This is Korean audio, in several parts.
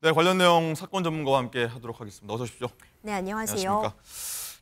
네, 관련 내용 사건 전문가와 함께 하도록 하겠습니다. 어서 오십시오. 네, 안녕하세요. 안녕하십니까?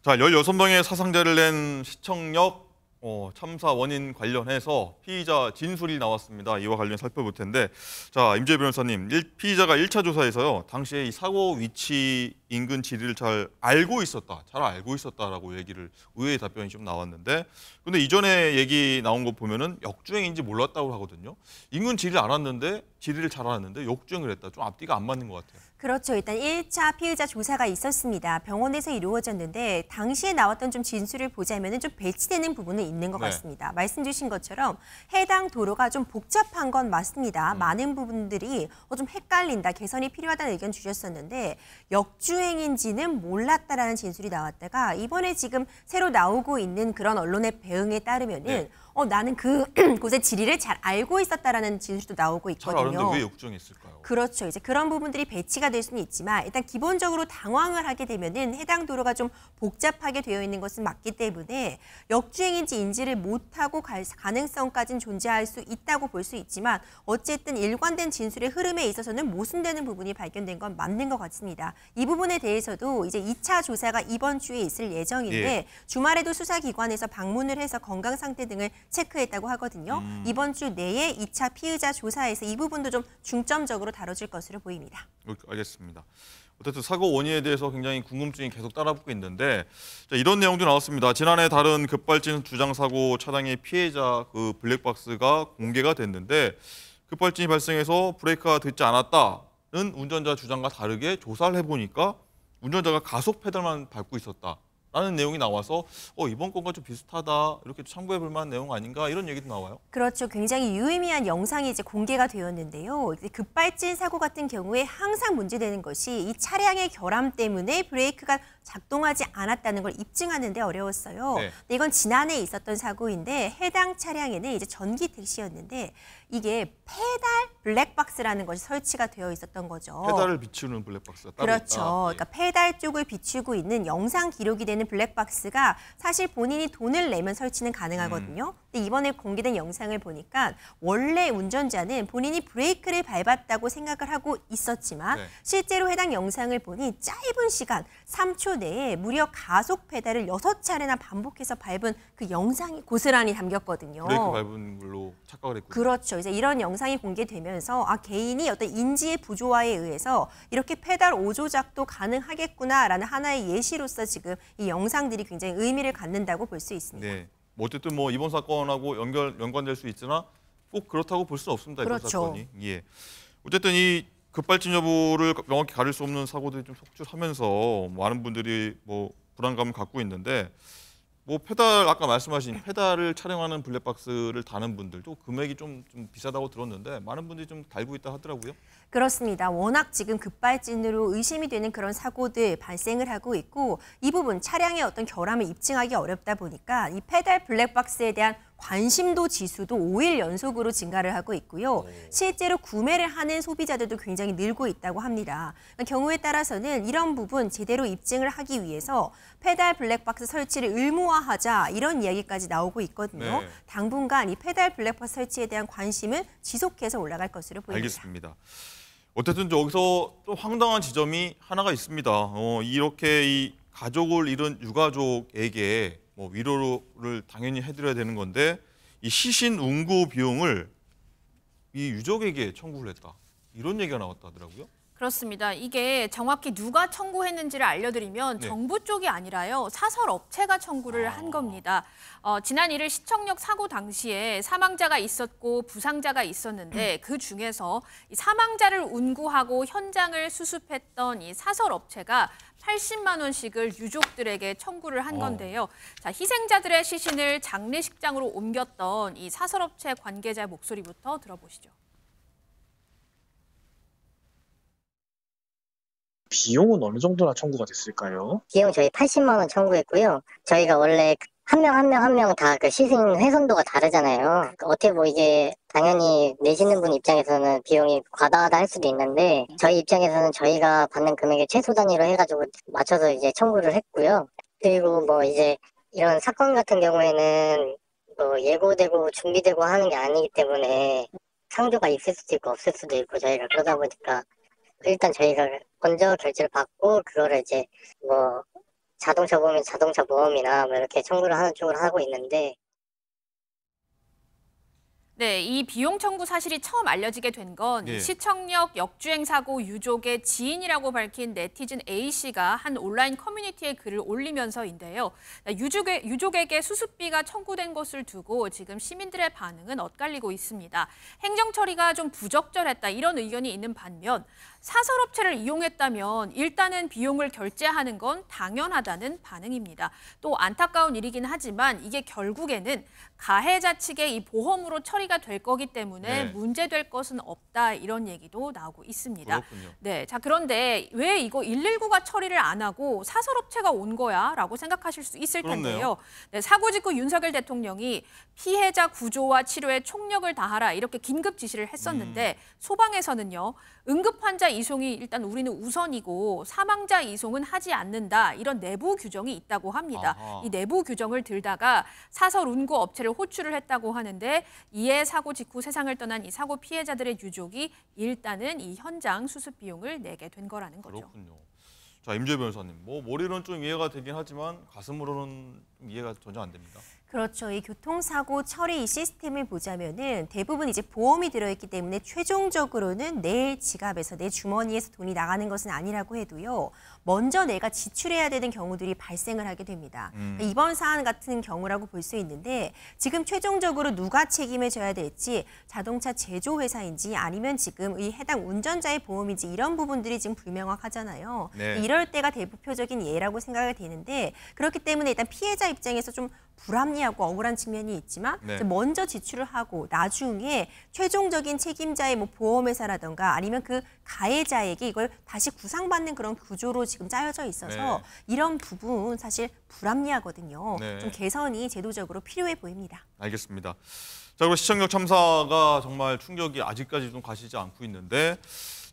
자, 16명의 사상자를 낸 시청역 어, 참사 원인 관련해서 피의자 진술이 나왔습니다. 이와 관련 살펴볼 텐데, 자, 임재 변호사님, 피의자가 1차 조사에서요, 당시에 이 사고 위치 인근 지리를 잘 알고 있었다, 잘 알고 있었다라고 얘기를 의외의 답변이 좀 나왔는데, 근데 이전에 얘기 나온 거 보면은 역주행인지 몰랐다고 하거든요. 인근 지리를 알았는데 지리를 잘 알았는데 역주행을 했다. 좀 앞뒤가 안 맞는 것 같아요. 그렇죠. 일단 1차 피의자 조사가 있었습니다. 병원에서 이루어졌는데 당시에 나왔던 좀 진술을 보자면은 좀 배치되는 부분은 있는 것 네. 같습니다. 말씀 주신 것처럼 해당 도로가 좀 복잡한 건 맞습니다. 음. 많은 부분들이 어, 좀 헷갈린다, 개선이 필요하다는 의견 주셨었는데 역주 미주행인지는 몰랐다라는 진술이 나왔다가 이번에 지금 새로 나오고 있는 그런 언론의 배응에 따르면은 네. 어, 나는 그 곳의 지리를 잘 알고 있었다라는 진술도 나오고 있거든요. 잘 아는데 왜역주행을까요 그렇죠. 이제 그런 부분들이 배치가 될 수는 있지만 일단 기본적으로 당황을 하게 되면은 해당 도로가 좀 복잡하게 되어 있는 것은 맞기 때문에 역주행인지 인지를 못하고 갈 가능성까지는 존재할 수 있다고 볼 수 있지만 어쨌든 일관된 진술의 흐름에 있어서는 모순되는 부분이 발견된 건 맞는 것 같습니다. 이 부분에 대해서도 이제 2차 조사가 이번 주에 있을 예정인데 예. 주말에도 수사기관에서 방문을 해서 건강 상태 등을 체크했다고 하거든요. 음. 이번 주 내에 2차 피의자 조사에서 이 부분도 좀 중점적으로 다뤄질 것으로 보입니다. 어, 알겠습니다. 어쨌든 사고 원인에 대해서 굉장히 궁금증이 계속 따라붙고 있는데 자, 이런 내용도 나왔습니다. 지난해 다른 급발진 주장 사고 차량의 피해자 그 블랙박스가 공개가 됐는데 급발진이 발생해서 브레이크가 듣지 않았다는 운전자 주장과 다르게 조사를 해보니까 운전자가 가속 페달만 밟고 있었다. 라는 내용이 나와서 어, 이번 건과 좀 비슷하다 이렇게 참고해 볼 만한 내용 아닌가 이런 얘기도 나와요. 그렇죠. 굉장히 유의미한 영상이 이제 공개가 되었는데요. 급발진 사고 같은 경우에 항상 문제되는 것이 이 차량의 결함 때문에 브레이크가 작동하지 않았다는 걸 입증하는 데 어려웠어요. 네. 이건 지난해 있었던 사고인데 해당 차량에는 이제 전기 택시였는데 이게 페달 블랙박스라는 것이 설치가 되어 있었던 거죠. 페달을 비추는 블랙박스가 따로 그렇죠. 있다. 아, 그러니까 페달 쪽을 비추고 있는 영상 기록이 되는 블랙박스가 사실 본인이 돈을 내면 설치는 가능하거든요. 음. 근데 이번에 공개된 영상을 보니까 원래 운전자는 본인이 브레이크를 밟았다고 생각을 하고 있었지만 네. 실제로 해당 영상을 보니 짧은 시간 3초 내에 무려 가속 페달을 6차례나 반복해서 밟은 그 영상이 고스란히 담겼거든요. 브레이크 밟은 걸로 착각을 했고요. 그렇죠. 그렇죠. 이제 이런 영상이 공개되면서 아 개인이 어떤 인지의 부조화에 의해서 이렇게 페달 오조작도 가능하겠구나라는 하나의 예시로서 지금 이 영상들이 굉장히 의미를 갖는다고 볼 수 있습니다. 네. 뭐 어쨌든 뭐 이번 사건하고 연결 연관될 수 있으나 꼭 그렇다고 볼 수 없습니다. 그렇죠. 이번 사건이. 예. 어쨌든 이 급발진 여부를 명확히 가릴 수 없는 사고들이 좀 속출하면서 뭐 많은 분들이 뭐 불안감을 갖고 있는데 뭐 페달 아까 말씀하신 페달을 촬영하는 블랙박스를 다는 분들도 금액이 좀, 좀 비싸다고 들었는데 많은 분들이 좀 달고 있다 하더라고요. 그렇습니다. 워낙 지금 급발진으로 의심이 되는 그런 사고들 발생을 하고 있고 이 부분 차량의 어떤 결함을 입증하기 어렵다 보니까 이 페달 블랙박스에 대한 관심도 지수도 5일 연속으로 증가를 하고 있고요. 네. 실제로 구매를 하는 소비자들도 굉장히 늘고 있다고 합니다. 경우에 따라서는 이런 부분 제대로 입증을 하기 위해서 페달 블랙박스 설치를 의무화하자 이런 이야기까지 나오고 있거든요. 네. 당분간 이 페달 블랙박스 설치에 대한 관심은 지속해서 올라갈 것으로 보입니다. 알겠습니다. 어쨌든 여기서 또 황당한 지점이 하나가 있습니다. 어, 이렇게 이 가족을 잃은 유가족에게 뭐 위로를 당연히 해드려야 되는 건데 이 시신 운고 비용을 이 유족에게 청구를 했다 이런 얘기가 나왔다더라고요. 그렇습니다. 이게 정확히 누가 청구했는지를 알려드리면 네. 정부 쪽이 아니라요. 사설 업체가 청구를 아... 한 겁니다. 어, 지난 1일 시청역 사고 당시에 사망자가 있었고 부상자가 있었는데 음. 그 중에서 사망자를 운구하고 현장을 수습했던 이 사설 업체가 80만 원씩을 유족들에게 청구를 한 어. 건데요. 자, 희생자들의 시신을 장례식장으로 옮겼던 이 사설업체 관계자 의 목소리부터 들어보시죠. 비용은 어느 정도나 청구가 됐을까요? 비용 저희 80만 원 청구했고요. 저희가 원래 한 명 한 명 한 명 다 그 시승 훼손도가 다르잖아요. 그러니까 어떻게 뭐이제 당연히 내시는 분 입장에서는 비용이 과다하다 할 수도 있는데 저희 입장에서는 저희가 받는 금액의 최소 단위로 해가지고 맞춰서 이제 청구를 했고요. 그리고 뭐 이제 이런 사건 같은 경우에는 뭐 예고되고 준비되고 하는 게 아니기 때문에 상조가 있을 수도 있고 없을 수도 있고 저희가 그러다 보니까 일단 저희가 먼저 결제를 받고 그거를 이제 뭐 자동차 보험이 자동차 보험이나 뭐 이렇게 청구를 하는 쪽으로 하고 있는데 네, 이 비용 청구 사실이 처음 알려지게 된건 예. 시청역 역주행 사고 유족의 지인이라고 밝힌 네티즌 A 씨가 한 온라인 커뮤니티에 글을 올리면서인데요. 유족의, 유족에게 수습비가 청구된 것을 두고 지금 시민들의 반응은 엇갈리고 있습니다. 행정 처리가 좀 부적절했다 이런 의견이 있는 반면 사설업체를 이용했다면 일단은 비용을 결제하는 건 당연하다는 반응입니다. 또 안타까운 일이긴 하지만 이게 결국에는 가해자 측의 이 보험으로 처리가 될 거기 때문에 네. 문제될 것은 없다 이런 얘기도 나오고 있습니다. 그렇군요. 네, 자 그런데 왜 이거 119가 처리를 안 하고 사설업체가 온 거야라고 생각하실 수 있을 그렇네요. 텐데요. 네, 사고 직후 윤석열 대통령이 피해자 구조와 치료에 총력을 다하라 이렇게 긴급 지시를 했었는데 음. 소방에서는요 응급 환자 이송이 일단 우리는 우선이고 사망자 이송은 하지 않는다 이런 내부 규정이 있다고 합니다. 아하. 이 내부 규정을 들다가 사설 운구 업체를 호출을 했다고 하는데 이에 사고 직후 세상을 떠난 이 사고 피해자들의 유족이 일단은 이 현장 수습 비용을 내게 된 거라는 거죠. 그렇군요. 자 임재 변호사님, 뭐 머리로는 좀 이해가 되긴 하지만 가슴으로는 이해가 전혀 안 됩니다. 그렇죠. 이 교통사고 처리 시스템을 보자면은 대부분 이제 보험이 들어있기 때문에 최종적으로는 내 지갑에서 내 주머니에서 돈이 나가는 것은 아니라고 해도요. 먼저 내가 지출해야 되는 경우들이 발생을 하게 됩니다. 음. 그러니까 이번 사안 같은 경우라고 볼 수 있는데 지금 최종적으로 누가 책임을 져야 될지 자동차 제조 회사인지 아니면 지금 이 해당 운전자의 보험인지 이런 부분들이 지금 불명확하잖아요. 네. 그러니까 이럴 때가 대표적인 예라고 생각이 되는데 그렇기 때문에 일단 피해자 입장에서 좀 불합리한 하고 억울한 측면이 있지만 네. 먼저 지출을 하고 나중에 최종적인 책임자의 뭐 보험회사라든가 아니면 그 가해자에게 이걸 다시 구상받는 그런 구조로 지금 짜여져 있어서 네. 이런 부분 사실 불합리하거든요. 네. 좀 개선이 제도적으로 필요해 보입니다. 알겠습니다. 자, 그리고 시청역 참사가 정말 충격이 아직까지 좀 가시지 않고 있는데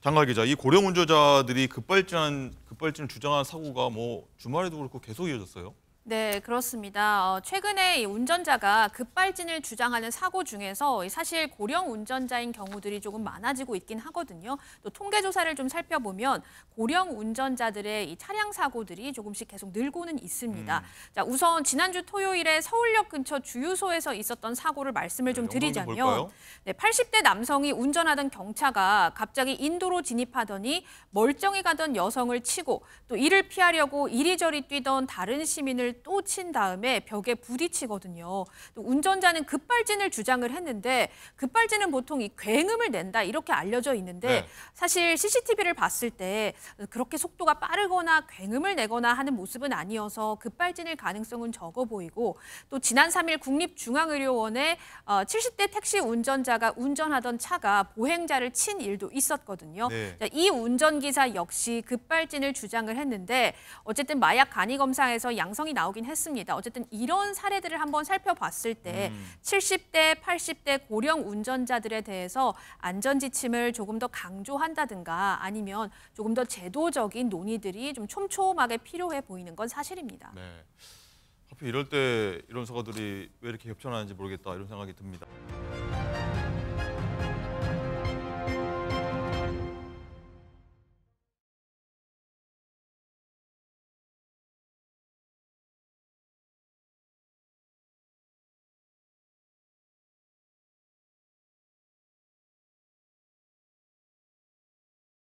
장관 기자, 이 고령 운전자들이 급발진한 급발진을 주장한 사고가 뭐 주말에도 그렇고 계속 이어졌어요. 네, 그렇습니다. 어, 최근에 이 운전자가 급발진을 주장하는 사고 중에서 사실 고령 운전자인 경우들이 조금 많아지고 있긴 하거든요. 또 통계 조사를 좀 살펴보면 고령 운전자들의 이 차량 사고들이 조금씩 계속 늘고는 있습니다. 음. 자, 우선 지난주 토요일에 서울역 근처 주유소에서 있었던 사고를 말씀을 좀 네, 드리자면 네, 80대 남성이 운전하던 경차가 갑자기 인도로 진입하더니 멀쩡히 가던 여성을 치고 또 이를 피하려고 이리저리 뛰던 다른 시민을 발을 또친 다음에 벽에 부딪히거든요. 운전자는 급발진을 주장을 했는데 급발진은 보통 이 굉음을 낸다 이렇게 알려져 있는데 네. 사실 CCTV를 봤을 때 그렇게 속도가 빠르거나 굉음을 내거나 하는 모습은 아니어서 급발진일 가능성은 적어 보이고 또 지난 3일 국립중앙의료원에 70대 어, 택시 운전자가 운전하던 차가 보행자를 친 일도 있었거든요. 네. 이 운전기사 역시 급발진을 주장을 했는데 어쨌든 마약 간이 검사에서 양성이 나 나오긴 했습니다. 어쨌든 이런 사례들을 한번 살펴봤을 때 음. 70대, 80대 고령 운전자들에 대해서 안전 지침을 조금 더 강조한다든가 아니면 조금 더 제도적인 논의들이 좀 촘촘하게 필요해 보이는 건 사실입니다. 네. 하필 이럴 때 이런 사고들이 왜 이렇게 겹쳐나는지 모르겠다 이런 생각이 듭니다.